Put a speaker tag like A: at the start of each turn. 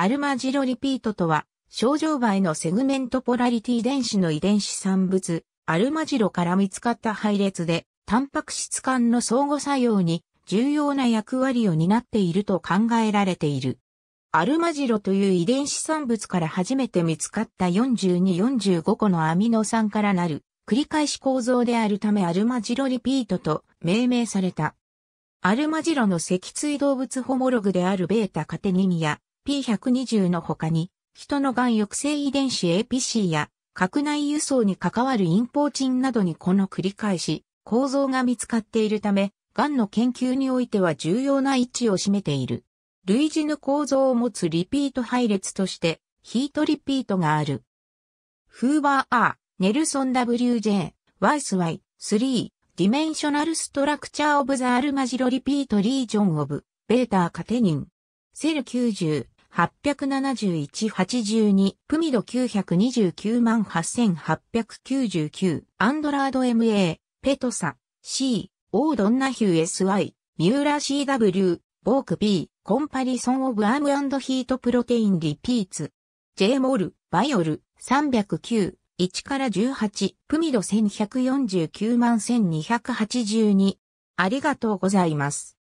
A: アルマジロリピートとは、症状媒のセグメントポラリティ遺伝子の遺伝子産物、アルマジロから見つかった配列で、タンパク質間の相互作用に重要な役割を担っていると考えられている。アルマジロという遺伝子産物から初めて見つかった4245個のアミノ酸からなる繰り返し構造であるためアルマジロリピートと命名された。アルマジロの脊椎動物ホモログであるベータカテニンや P120 の他に、人のがん抑制遺伝子 APC や、核内輸送に関わるインポーチンなどにこの繰り返し、構造が見つかっているため、がんの研究においては重要な位置を占めている。類似の構造を持つリピート配列として、ヒートリピートがある。フーバー R、ネルソン WJ、ワイス Y、ー、ディメンショナルストラクチャーオブザアルマジロリピートリージョンオブ、ベータカテニン。セル90、871-82、プミド929万8899、アンドラード MA、ペトサ、C、オードンナヒュー SY、ミューラー CW、ボーク B、コンパリソンオブアームヒートプロテインリピーツ、J モール、バイオル、309、1から18、プミド1149万1282。ありがとうございます。